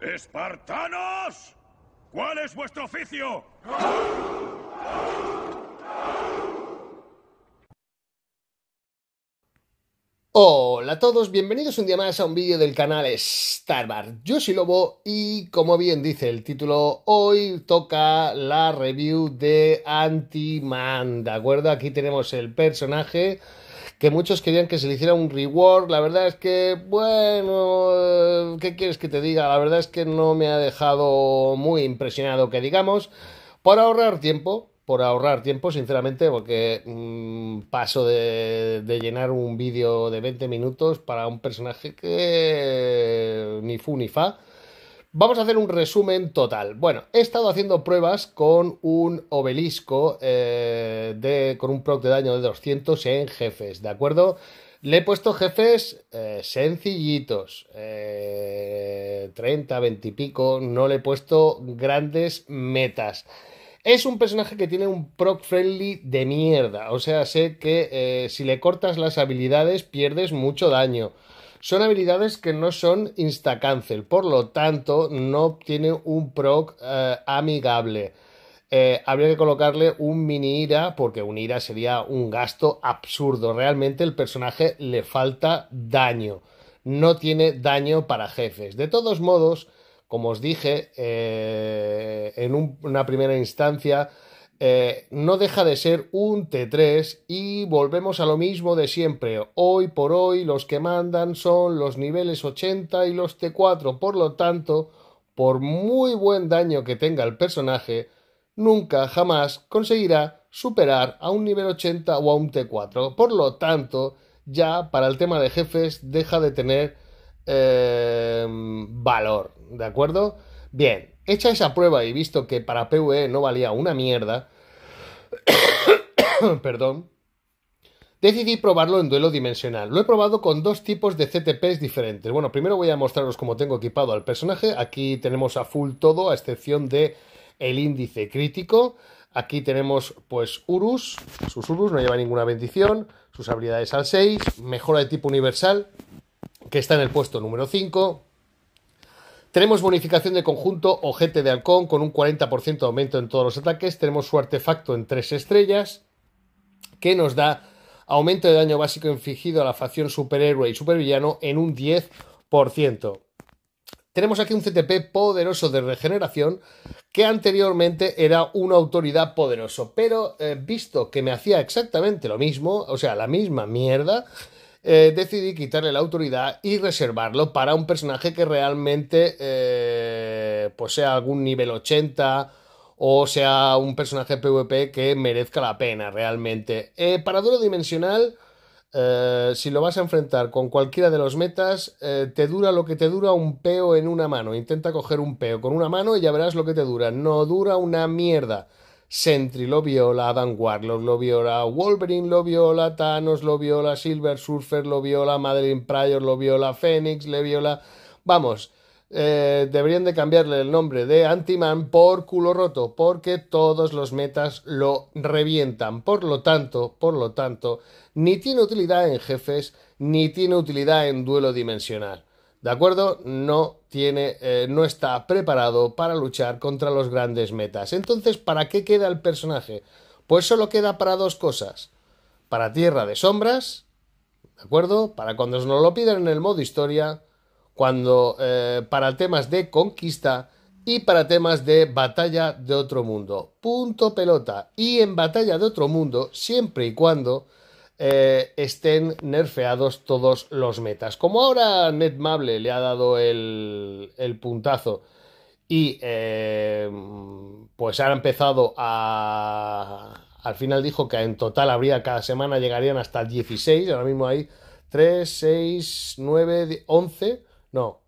¡Espartanos! ¿Cuál es vuestro oficio? Hola a todos, bienvenidos un día más a un vídeo del canal Starbar. Yo soy Lobo y como bien dice el título, hoy toca la review de anti ¿de acuerdo? Aquí tenemos el personaje que muchos querían que se le hiciera un reward, la verdad es que, bueno, eh, ¿qué quieres que te diga? La verdad es que no me ha dejado muy impresionado que digamos, por ahorrar tiempo, por ahorrar tiempo, sinceramente, porque mm, paso de, llenar un vídeo de 20 minutos para un personaje que ni fu ni fa. Vamos a hacer un resumen total. Bueno, he estado haciendo pruebas con un obelisco eh, de, con un proc de daño de 200 en jefes, ¿de acuerdo? Le he puesto jefes eh, sencillitos, 30, eh, 20 y pico, no le he puesto grandes metas. Es un personaje que tiene un proc friendly de mierda. O sea, sé que eh, si le cortas las habilidades pierdes mucho daño. Son habilidades que no son insta-cancel. por lo tanto, no tiene un proc eh, amigable. Eh, habría que colocarle un mini ira, porque un ira sería un gasto absurdo. Realmente el personaje le falta daño. No tiene daño para jefes. De todos modos, como os dije, eh, en una primera instancia, eh, no deja de ser un T3 y volvemos a lo mismo de siempre. Hoy por hoy los que mandan son los niveles 80 y los T4, por lo tanto, por muy buen daño que tenga el personaje, nunca jamás conseguirá superar a un nivel 80 o a un T4. Por lo tanto, ya para el tema de jefes deja de tener Em, valor, ¿de acuerdo? Bien, hecha esa prueba y visto que para PVE no valía una mierda, perdón, decidí probarlo en duelo dimensional. Lo he probado con dos tipos de CTPs diferentes. Bueno, primero voy a mostraros cómo tengo equipado al personaje. Aquí tenemos a full todo, a excepción de el índice crítico. Aquí tenemos pues Urus, sus Urus, no lleva ninguna bendición, sus habilidades al 6, mejora de tipo universal, que está en el puesto número 5. Tenemos bonificación de conjunto Ojete de Halcón con un 40% de aumento en todos los ataques. Tenemos su artefacto en 3 estrellas que nos da aumento de daño básico infligido a la facción superhéroe y supervillano en un 10%. Tenemos aquí un CTP poderoso de regeneración que anteriormente era una autoridad poderoso, pero eh, visto que me hacía exactamente lo mismo, o sea, la misma mierda, eh, decidí quitarle la autoridad y reservarlo para un personaje que realmente eh, pues sea algún nivel 80 o sea un personaje PvP que merezca la pena realmente. Eh, para duro dimensional, si lo vas a enfrentar con cualquiera de los metas, te dura lo que te dura un peo en una mano. Intenta coger un peo con una mano y ya verás lo que te dura. No dura una mierda. Sentry lo viola, Adam lo viola, Wolverine lo viola, Thanos lo viola, Silver Surfer lo viola, Madeline Pryor lo viola, Phoenix le viola. Vamos, eh, deberían de cambiarle el nombre de Antiman por culo roto, porque todos los metas lo revientan. Por lo tanto, por lo tanto, ni tiene utilidad en jefes, ni tiene utilidad en duelo dimensional. ¿De acuerdo? No tiene, eh, no está preparado para luchar contra los grandes metas. Entonces, ¿para qué queda el personaje? Pues solo queda para dos cosas. Para Tierra de Sombras, ¿de acuerdo? Para cuando nos lo pidan en el modo historia, cuando eh, para temas de conquista y para temas de batalla de otro mundo. Punto pelota. Y en batalla de otro mundo, siempre y cuando eh, estén nerfeados todos los metas. Como ahora Netmable le ha dado el, el puntazo y eh, pues han empezado a... Al final dijo que en total habría cada semana llegarían hasta 16, ahora mismo hay 3, 6, 9, 11, no,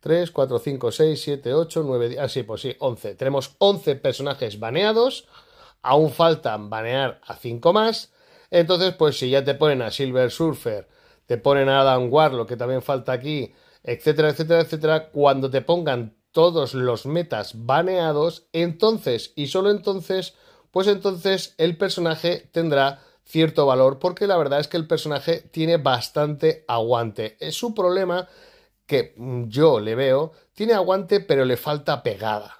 3, 4, 5, 6, 7, 8, 9, 10, ah sí, pues sí, 11. Tenemos 11 personajes baneados, aún faltan banear a 5 más, entonces, pues si ya te ponen a Silver Surfer, te ponen a Adam Warlock, que también falta aquí, etcétera, etcétera, etcétera, cuando te pongan todos los metas baneados, entonces y solo entonces, pues entonces el personaje tendrá cierto valor, porque la verdad es que el personaje tiene bastante aguante. Es su problema que mm, yo le veo, tiene aguante pero le falta pegada.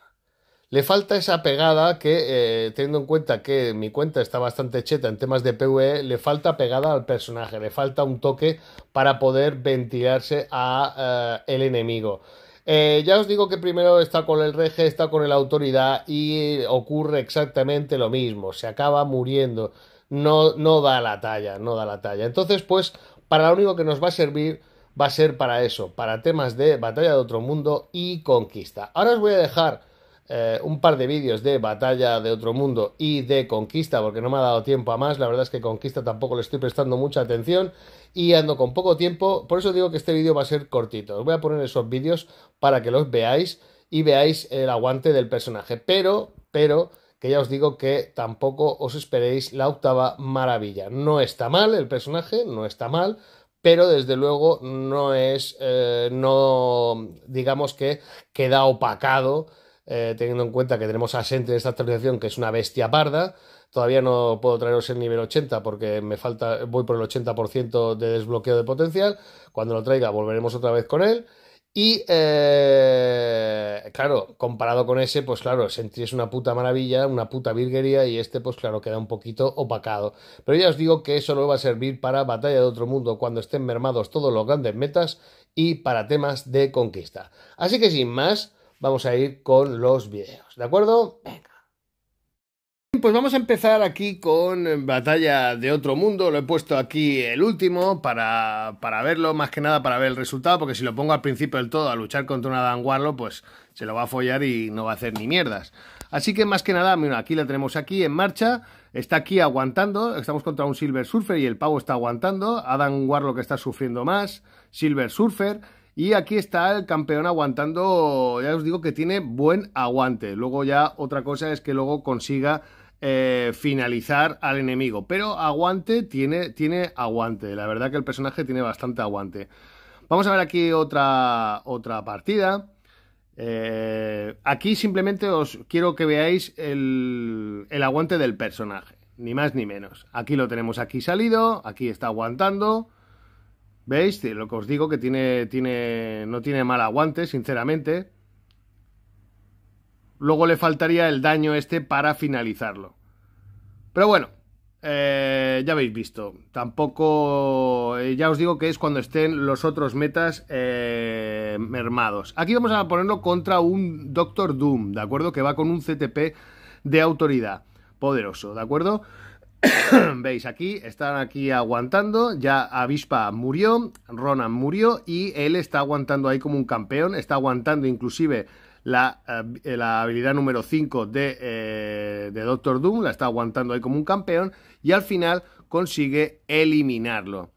Le falta esa pegada que, eh, teniendo en cuenta que mi cuenta está bastante cheta en temas de PvE, le falta pegada al personaje, le falta un toque para poder ventilarse a eh, el enemigo. Eh, ya os digo que primero está con el rege, está con la autoridad y ocurre exactamente lo mismo, se acaba muriendo, no, no da la talla, no da la talla. Entonces, pues, para lo único que nos va a servir va a ser para eso, para temas de batalla de otro mundo y conquista. Ahora os voy a dejar eh, un par de vídeos de Batalla de Otro Mundo y de Conquista, porque no me ha dado tiempo a más. La verdad es que Conquista tampoco le estoy prestando mucha atención y ando con poco tiempo. Por eso digo que este vídeo va a ser cortito. Os voy a poner esos vídeos para que los veáis y veáis el aguante del personaje. Pero, pero, que ya os digo que tampoco os esperéis la octava maravilla. No está mal el personaje, no está mal, pero desde luego no es, eh, no digamos que queda opacado eh, teniendo en cuenta que tenemos a de esta actualización, que es una bestia parda. Todavía no puedo traeros el nivel 80 porque me falta, voy por el 80% de desbloqueo de potencial. Cuando lo traiga volveremos otra vez con él. Y eh, claro, comparado con ese, pues claro, Sentry es una puta maravilla, una puta virguería y este, pues claro, queda un poquito opacado. Pero ya os digo que eso no va a servir para Batalla de Otro Mundo cuando estén mermados todos los grandes metas y para temas de conquista. Así que sin más, vamos a ir con los videos. ¿De acuerdo? Venga. Pues vamos a empezar aquí con Batalla de Otro Mundo. Lo he puesto aquí el último para, para verlo, más que nada para ver el resultado, porque si lo pongo al principio del todo a luchar contra un Adam Warlock, pues se lo va a follar y no va a hacer ni mierdas. Así que más que nada, mira, aquí la tenemos aquí en marcha. Está aquí aguantando. Estamos contra un Silver Surfer y el pavo está aguantando. Adam Warlock está sufriendo más. Silver Surfer. Y aquí está el campeón aguantando, ya os digo que tiene buen aguante. Luego ya otra cosa es que luego consiga eh, finalizar al enemigo. Pero aguante tiene, tiene aguante. La verdad que el personaje tiene bastante aguante. Vamos a ver aquí otra, otra partida. Eh, aquí simplemente os quiero que veáis el, el aguante del personaje. Ni más ni menos. Aquí lo tenemos aquí salido. Aquí está aguantando. ¿Veis? Lo que os digo que tiene, no tiene mal aguante, sinceramente. Luego le faltaría el daño este para finalizarlo. Pero bueno, eh, ya habéis visto. Tampoco, eh, ya os digo que es cuando estén los otros metas eh, mermados. Aquí vamos a ponerlo contra un Doctor Doom, ¿de acuerdo? Que va con un CTP de autoridad poderoso, ¿de acuerdo? Veis, aquí están aquí aguantando, ya Avispa murió, Ronan murió y él está aguantando ahí como un campeón, está aguantando inclusive la, eh, habilidad número 5 eh, de Doctor Doom, la está aguantando ahí como un campeón y al final consigue eliminarlo.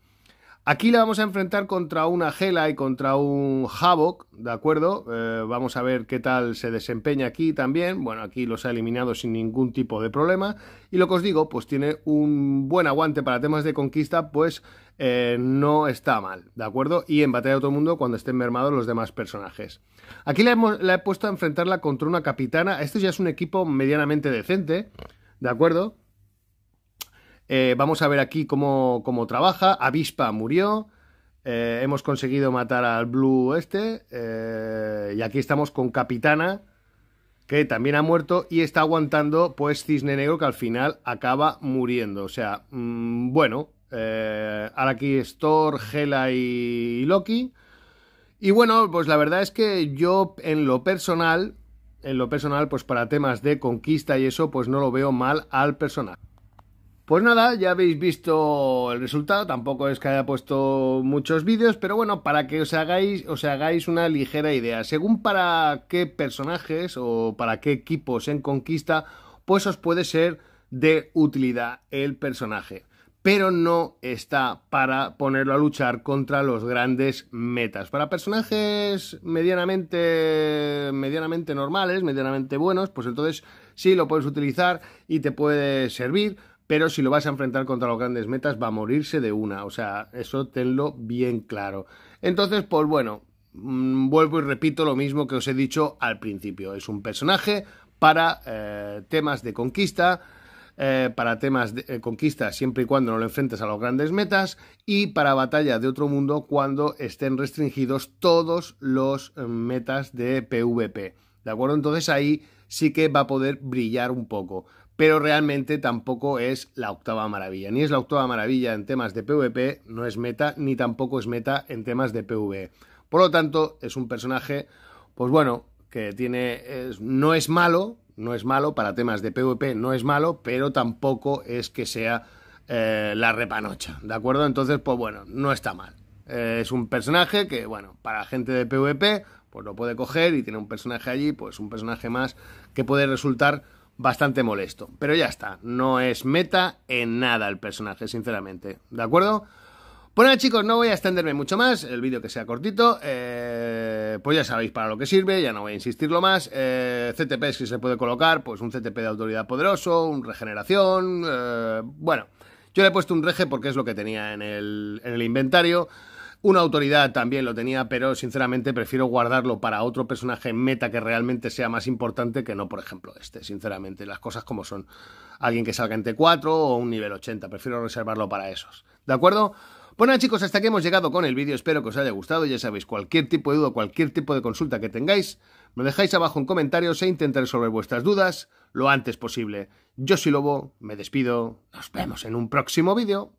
Aquí la vamos a enfrentar contra una Gela y contra un Havok, ¿de acuerdo? Eh, vamos a ver qué tal se desempeña aquí también. Bueno, aquí los ha eliminado sin ningún tipo de problema. Y lo que os digo, pues tiene un buen aguante para temas de conquista, pues eh, no está mal, ¿de acuerdo? Y en batalla de otro mundo cuando estén mermados los demás personajes. Aquí la, hemos, la he puesto a enfrentarla contra una capitana. Este ya es un equipo medianamente decente, ¿de acuerdo? Eh, vamos a ver aquí cómo, cómo trabaja. Avispa murió. Eh, hemos conseguido matar al Blue este. Eh, y aquí estamos con Capitana, que también ha muerto y está aguantando pues Cisne Negro, que al final acaba muriendo. O sea, mm, bueno. ahora aquí es Thor, Hela y, Loki. Y bueno, pues la verdad es que yo en lo personal, en lo personal, pues para temas de conquista y eso, pues no lo veo mal al personal. Pues nada, ya habéis visto el resultado, tampoco es que haya puesto muchos vídeos, pero bueno, para que os hagáis, os hagáis una ligera idea. Según para qué personajes o para qué equipos en conquista, pues os puede ser de utilidad el personaje. Pero no está para ponerlo a luchar contra los grandes metas. Para personajes medianamente, medianamente normales, medianamente buenos, pues entonces sí lo puedes utilizar y te puede servir pero si lo vas a enfrentar contra los grandes metas va a morirse de una, o sea, eso tenlo bien claro. Entonces, pues bueno, mm, vuelvo y repito lo mismo que os he dicho al principio, es un personaje para eh, temas de conquista, eh, para temas de eh, conquista siempre y cuando no lo enfrentes a los grandes metas y para batalla de otro mundo cuando estén restringidos todos los metas de PvP. ¿De acuerdo? Entonces ahí sí que va a poder brillar un poco pero realmente tampoco es la octava maravilla. Ni es la octava maravilla en temas de PvP, no es meta, ni tampoco es meta en temas de PvE. Por lo tanto, es un personaje, pues bueno, que tiene. Es, no es malo, no es malo, para temas de PvP no es malo, pero tampoco es que sea eh, la repanocha, ¿de acuerdo? Entonces, pues bueno, no está mal. Eh, es un personaje que, bueno, para gente de PvP, pues lo puede coger y tiene un personaje allí, pues un personaje más que puede resultar bastante molesto. Pero ya está, no es meta en nada el personaje, sinceramente. ¿De acuerdo? Bueno chicos, no voy a extenderme mucho más, el vídeo que sea cortito, eh, pues ya sabéis para lo que sirve, ya no voy a insistirlo más. Eh, CTP si se puede colocar, pues un CTP de autoridad poderoso, un regeneración, eh, bueno, yo le he puesto un rege porque es lo que tenía en el inventario. Una autoridad también lo tenía, pero sinceramente prefiero guardarlo para otro personaje meta que realmente sea más importante que no, por ejemplo, este. Sinceramente, las cosas como son. Alguien que salga en T4 o un nivel 80. Prefiero reservarlo para esos. ¿De acuerdo? Bueno pues chicos, hasta aquí hemos llegado con el vídeo. Espero que os haya gustado. Ya sabéis, cualquier tipo de duda, cualquier tipo de consulta que tengáis, me dejáis abajo en comentarios e intentaré resolver vuestras dudas lo antes posible. Yo soy Lobo, me despido. Nos vemos en un próximo vídeo.